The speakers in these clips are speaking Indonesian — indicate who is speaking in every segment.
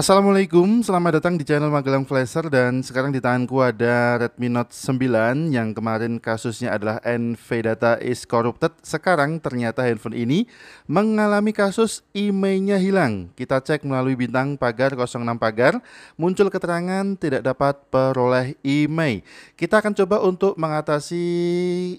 Speaker 1: Assalamualaikum, selamat datang di channel Magelang Flasher dan sekarang di tanganku ada Redmi Note 9 yang kemarin kasusnya adalah NV Data is corrupted. Sekarang ternyata handphone ini mengalami kasus IMEI-nya hilang. Kita cek melalui bintang pagar 06 pagar, muncul keterangan tidak dapat peroleh IMEI. Kita akan coba untuk mengatasi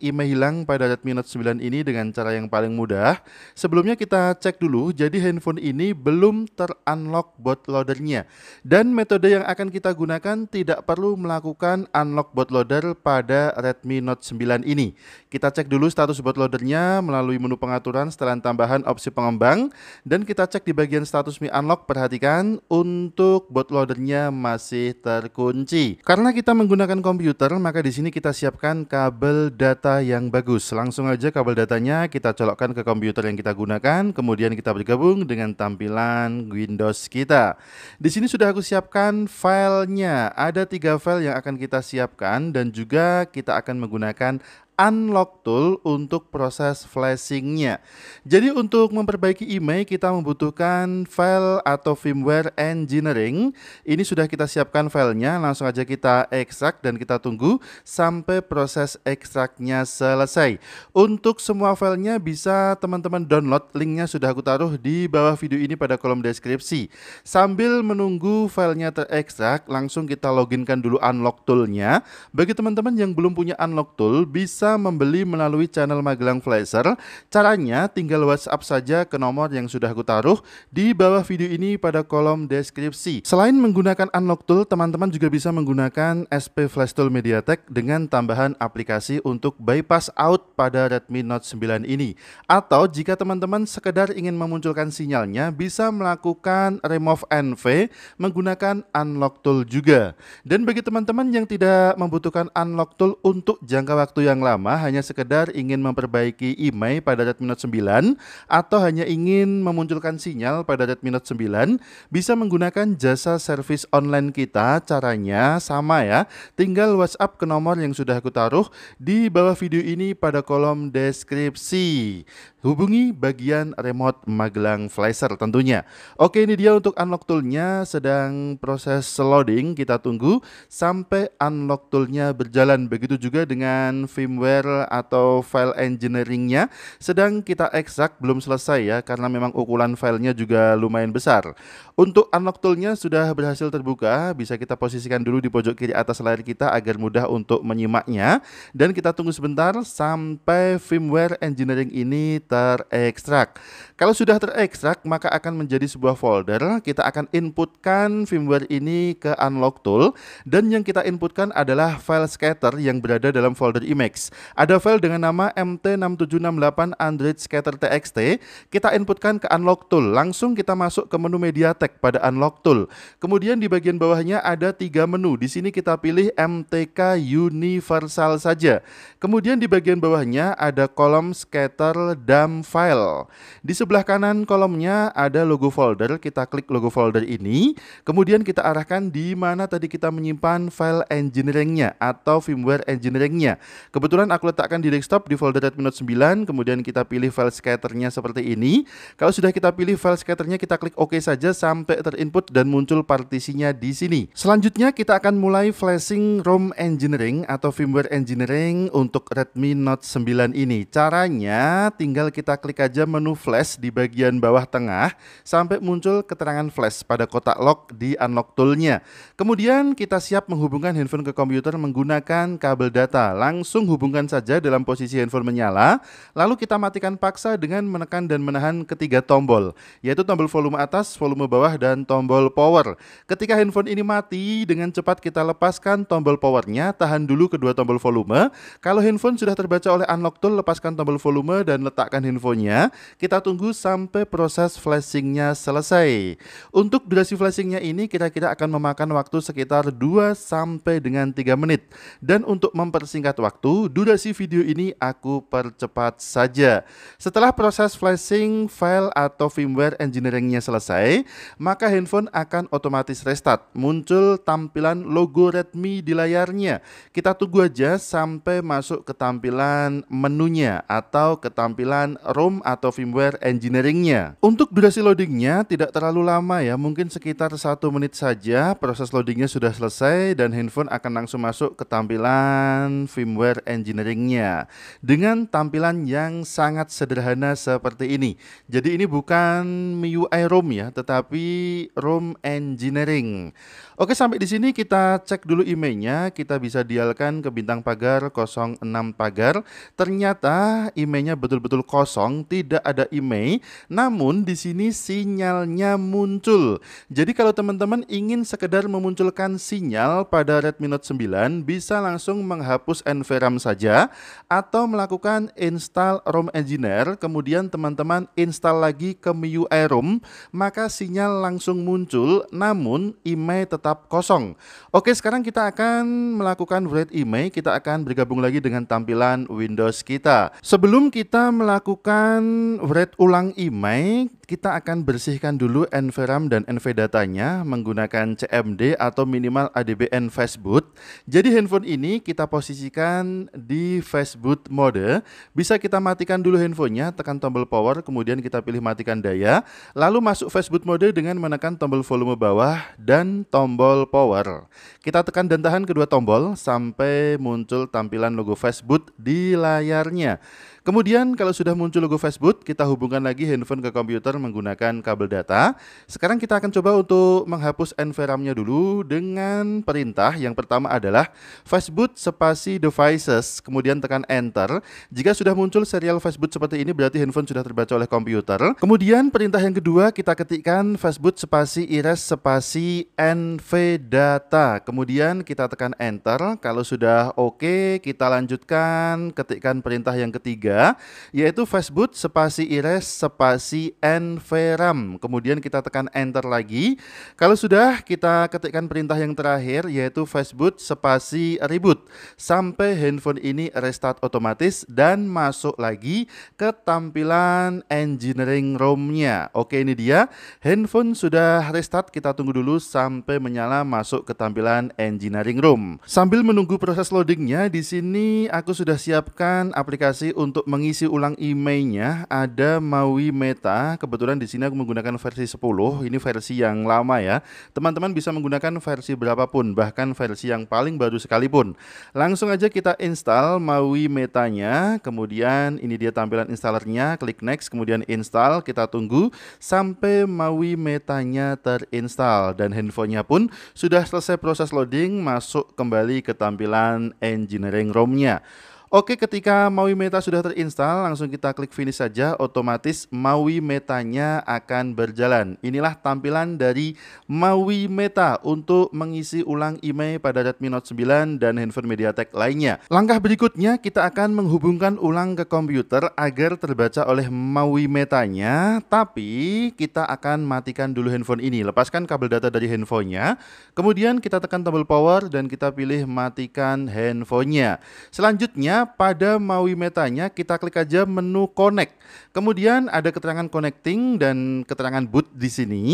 Speaker 1: IMEI hilang pada Redmi Note 9 ini dengan cara yang paling mudah. Sebelumnya kita cek dulu, jadi handphone ini belum terunlock bootloader bootloadernya. Dan metode yang akan kita gunakan tidak perlu melakukan unlock bootloader pada Redmi Note 9 ini. Kita cek dulu status bootloadernya melalui menu pengaturan setelan tambahan opsi pengembang dan kita cek di bagian status Mi Unlock perhatikan untuk bootloadernya masih terkunci. Karena kita menggunakan komputer maka di sini kita siapkan kabel data yang bagus. Langsung aja kabel datanya kita colokkan ke komputer yang kita gunakan kemudian kita bergabung dengan tampilan Windows kita. Di sini sudah aku siapkan filenya. Ada tiga file yang akan kita siapkan dan juga kita akan menggunakan unlock tool untuk proses flashingnya. Jadi untuk memperbaiki email kita membutuhkan file atau firmware engineering. Ini sudah kita siapkan filenya, langsung aja kita ekstrak dan kita tunggu sampai proses ekstraknya selesai. Untuk semua filenya bisa teman-teman download, linknya sudah aku taruh di bawah video ini pada kolom deskripsi. Sambil menunggu filenya terekstrak, langsung kita loginkan dulu unlock toolnya. Bagi teman-teman yang belum punya unlock tool, bisa membeli melalui channel Magelang Flasher. Caranya tinggal WhatsApp saja ke nomor yang sudah aku taruh di bawah video ini pada kolom deskripsi. Selain menggunakan Unlock Tool, teman-teman juga bisa menggunakan SP Flash Tool MediaTek dengan tambahan aplikasi untuk bypass out pada Redmi Note 9 ini. Atau jika teman-teman sekedar ingin memunculkan sinyalnya, bisa melakukan remove NV menggunakan unlock tool juga. Dan bagi teman-teman yang tidak membutuhkan unlock tool untuk jangka waktu yang lama, pertama hanya sekedar ingin memperbaiki IMEI pada Redmi Note 9 atau hanya ingin memunculkan sinyal pada Redmi Note 9 bisa menggunakan jasa service online kita caranya sama ya tinggal WhatsApp ke nomor yang sudah aku taruh di bawah video ini pada kolom deskripsi hubungi bagian remote Magelang Flasher tentunya oke ini dia untuk unlock toolnya sedang proses loading kita tunggu sampai unlock toolnya berjalan begitu juga dengan firmware firmware atau file engineeringnya sedang kita ekstrak belum selesai ya karena memang ukuran filenya juga lumayan besar. Untuk unlock toolnya sudah berhasil terbuka, bisa kita posisikan dulu di pojok kiri atas layar kita agar mudah untuk menyimaknya dan kita tunggu sebentar sampai firmware engineering ini terekstrak. Kalau sudah terekstrak maka akan menjadi sebuah folder, kita akan inputkan firmware ini ke unlock tool dan yang kita inputkan adalah file scatter yang berada dalam folder image. Ada file dengan nama MT6768 Android Scatter TXT. Kita inputkan ke Unlock Tool. Langsung kita masuk ke menu MediaTek pada Unlock Tool. Kemudian di bagian bawahnya ada tiga menu. Di sini kita pilih MTK Universal saja. Kemudian di bagian bawahnya ada kolom Scatter dump File. Di sebelah kanan kolomnya ada logo folder. Kita klik logo folder ini. Kemudian kita arahkan di mana tadi kita menyimpan file engineeringnya atau firmware engineeringnya. Kebetulan kebetulan aku letakkan di desktop di folder Redmi Note 9, kemudian kita pilih file scatternya seperti ini. Kalau sudah kita pilih file scatternya, kita klik OK saja sampai terinput dan muncul partisinya di sini. Selanjutnya kita akan mulai flashing ROM engineering atau firmware engineering untuk Redmi Note 9 ini. Caranya tinggal kita klik aja menu flash di bagian bawah tengah sampai muncul keterangan flash pada kotak lock di unlock toolnya. Kemudian kita siap menghubungkan handphone ke komputer menggunakan kabel data. Langsung hubung gabungkan saja dalam posisi handphone menyala, lalu kita matikan paksa dengan menekan dan menahan ketiga tombol, yaitu tombol volume atas, volume bawah, dan tombol power. Ketika handphone ini mati, dengan cepat kita lepaskan tombol powernya, tahan dulu kedua tombol volume. Kalau handphone sudah terbaca oleh unlock tool, lepaskan tombol volume dan letakkan handphonenya. Kita tunggu sampai proses flashingnya selesai. Untuk durasi flashingnya ini kita kira akan memakan waktu sekitar 2 sampai dengan 3 menit. Dan untuk mempersingkat waktu, durasi video ini aku percepat saja. Setelah proses flashing file atau firmware engineeringnya selesai, maka handphone akan otomatis restart. Muncul tampilan logo Redmi di layarnya. Kita tunggu aja sampai masuk ke tampilan menunya atau ke tampilan ROM atau firmware engineeringnya. Untuk durasi loadingnya tidak terlalu lama ya, mungkin sekitar satu menit saja proses loadingnya sudah selesai dan handphone akan langsung masuk ke tampilan firmware engineering engineeringnya dengan tampilan yang sangat sederhana seperti ini. Jadi ini bukan MIUI ROM ya, tetapi ROM engineering. Oke, sampai di sini kita cek dulu emailnya. Kita bisa dialkan ke bintang pagar 06 pagar. Ternyata emailnya betul-betul kosong, tidak ada email. Namun di sini sinyalnya muncul. Jadi kalau teman-teman ingin sekedar memunculkan sinyal pada Redmi Note 9, bisa langsung menghapus NVRAM saja atau melakukan install ROM Engineer, kemudian teman-teman install lagi ke MIUI ROM, maka sinyal langsung muncul, namun email tetap tetap kosong. Oke, sekarang kita akan melakukan read email. Kita akan bergabung lagi dengan tampilan Windows kita. Sebelum kita melakukan read ulang email, kita akan bersihkan dulu NVRAM dan NV datanya menggunakan CMD atau minimal ADBN fastboot. Jadi handphone ini kita posisikan di fastboot mode. Bisa kita matikan dulu handphonenya, tekan tombol power, kemudian kita pilih matikan daya, lalu masuk fastboot mode dengan menekan tombol volume bawah dan tombol power. Kita tekan dan tahan kedua tombol sampai muncul tampilan logo fastboot di layarnya. Kemudian kalau sudah muncul logo Facebook, kita hubungkan lagi handphone ke komputer menggunakan kabel data. Sekarang kita akan coba untuk menghapus NVRAM-nya dulu dengan perintah yang pertama adalah Facebook spasi devices, kemudian tekan enter. Jika sudah muncul serial Facebook seperti ini berarti handphone sudah terbaca oleh komputer. Kemudian perintah yang kedua kita ketikkan Facebook spasi iras spasi nvdata. Kemudian kita tekan enter. Kalau sudah oke, okay, kita lanjutkan ketikkan perintah yang ketiga ketiga yaitu Facebook spasi Ires spasi Enveram. Kemudian kita tekan enter lagi. Kalau sudah kita ketikkan perintah yang terakhir yaitu Facebook spasi reboot sampai handphone ini restart otomatis dan masuk lagi ke tampilan engineering room-nya. Oke ini dia handphone sudah restart kita tunggu dulu sampai menyala masuk ke tampilan engineering room. Sambil menunggu proses loadingnya di sini aku sudah siapkan aplikasi untuk untuk mengisi ulang emailnya ada Maui Meta. Kebetulan di sini aku menggunakan versi 10. Ini versi yang lama ya. Teman-teman bisa menggunakan versi berapapun, bahkan versi yang paling baru sekalipun. Langsung aja kita install Maui Metanya. Kemudian ini dia tampilan installernya. Klik next, kemudian install. Kita tunggu sampai Maui Metanya terinstall dan handphonenya pun sudah selesai proses loading masuk kembali ke tampilan engineering ROM-nya. Oke, ketika Maui Meta sudah terinstall, langsung kita klik finish saja, otomatis Maui Metanya akan berjalan. Inilah tampilan dari Maui Meta untuk mengisi ulang IMEI pada Redmi Note 9 dan handphone MediaTek lainnya. Langkah berikutnya, kita akan menghubungkan ulang ke komputer agar terbaca oleh Maui Metanya, tapi kita akan matikan dulu handphone ini. Lepaskan kabel data dari handphonenya, kemudian kita tekan tombol power dan kita pilih matikan handphonenya. Selanjutnya, pada Maui Metanya kita klik aja menu connect. Kemudian ada keterangan connecting dan keterangan boot di sini.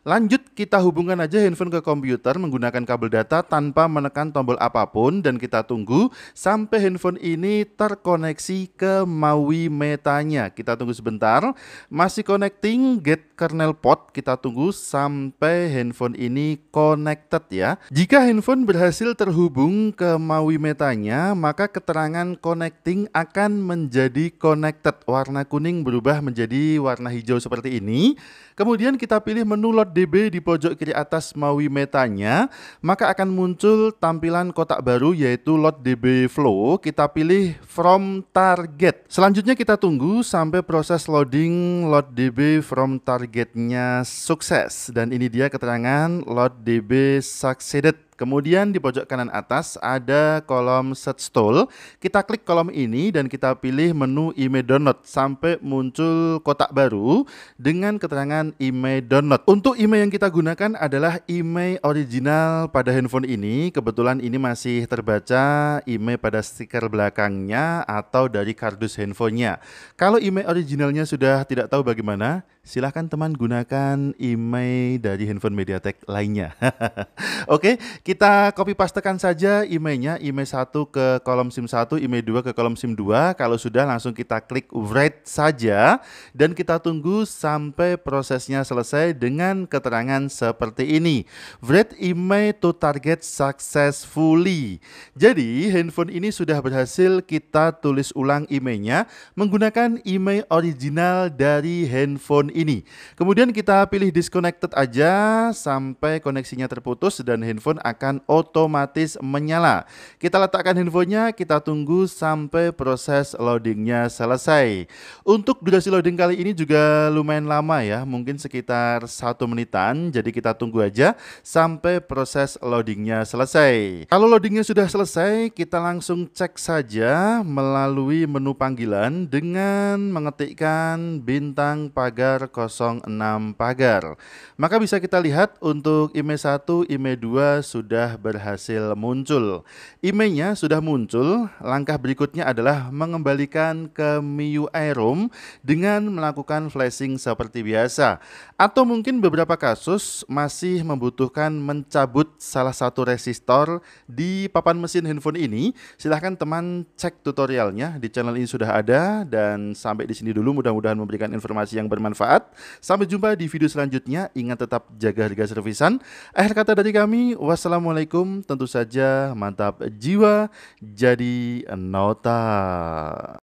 Speaker 1: Lanjut kita hubungkan aja handphone ke komputer menggunakan kabel data tanpa menekan tombol apapun dan kita tunggu sampai handphone ini terkoneksi ke MAUI metanya. Kita tunggu sebentar. Masih connecting get kernel pod kita tunggu sampai handphone ini connected ya. Jika handphone berhasil terhubung ke MAUI metanya, maka keterangan connecting akan menjadi connected. Warna kuning berubah menjadi warna hijau seperti ini. Kemudian kita pilih menu load dB di pojok kiri atas maui metanya, maka akan muncul tampilan kotak baru yaitu lot dB flow. Kita pilih from target. Selanjutnya kita tunggu sampai proses loading lot dB from targetnya sukses. Dan ini dia keterangan lot dB succeeded. Kemudian di pojok kanan atas ada kolom search tool. Kita klik kolom ini dan kita pilih menu email download sampai muncul kotak baru dengan keterangan email download. Untuk email yang kita gunakan adalah email original pada handphone ini. Kebetulan ini masih terbaca email pada stiker belakangnya atau dari kardus handphonenya. Kalau email originalnya sudah tidak tahu bagaimana, silahkan teman gunakan email dari handphone Mediatek lainnya. Oke, kita copy pastekan saja emailnya, email 1 ke kolom SIM1, email 2 ke kolom SIM2. Kalau sudah langsung kita klik write saja dan kita tunggu sampai prosesnya selesai dengan keterangan seperti ini. Write email to target successfully. Jadi, handphone ini sudah berhasil kita tulis ulang emailnya menggunakan email original dari handphone ini. Kemudian kita pilih disconnected aja sampai koneksinya terputus dan handphone akan otomatis menyala. Kita letakkan handphonenya, kita tunggu sampai proses loadingnya selesai. Untuk durasi loading kali ini juga lumayan lama ya, mungkin sekitar satu menitan. Jadi kita tunggu aja sampai proses loadingnya selesai. Kalau loadingnya sudah selesai, kita langsung cek saja melalui menu panggilan dengan mengetikkan bintang pagar Pagar 06 Pagar. Maka bisa kita lihat untuk IME1, IME2 sudah berhasil muncul. IME-nya sudah muncul, langkah berikutnya adalah mengembalikan ke MIUI room dengan melakukan flashing seperti biasa. Atau mungkin beberapa kasus masih membutuhkan mencabut salah satu resistor di papan mesin handphone ini. Silahkan teman cek tutorialnya di channel ini sudah ada dan sampai di sini dulu mudah-mudahan memberikan informasi yang bermanfaat bermanfaat. Sampai jumpa di video selanjutnya. Ingat tetap jaga harga servisan. Akhir kata dari kami, wassalamualaikum. Tentu saja mantap jiwa jadi nota.